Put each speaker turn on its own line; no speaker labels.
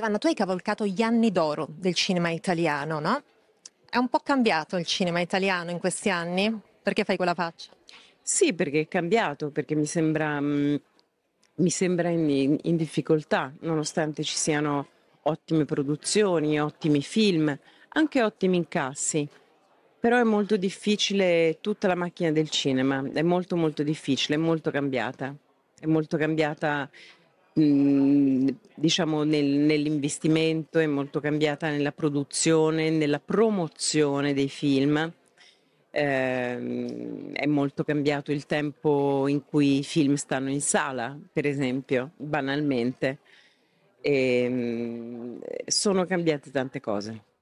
Giovanna, tu hai cavalcato gli anni d'oro del cinema italiano, no? È un po' cambiato il cinema italiano in questi anni? Perché fai quella faccia?
Sì, perché è cambiato, perché mi sembra, mm, mi sembra in, in, difficoltà, nonostante ci siano ottime produzioni, ottimi film, anche ottimi incassi. Però è molto difficile tutta la macchina del cinema, è molto molto difficile, è molto cambiata. È molto cambiata Mhmm, diciamo nel, nell'investimento, è molto cambiata nella produzione, nella promozione dei film. Eh, è molto cambiato il tempo in cui i film stanno in sala, per esempio, banalmente. E, ehm, sono cambiate tante cose.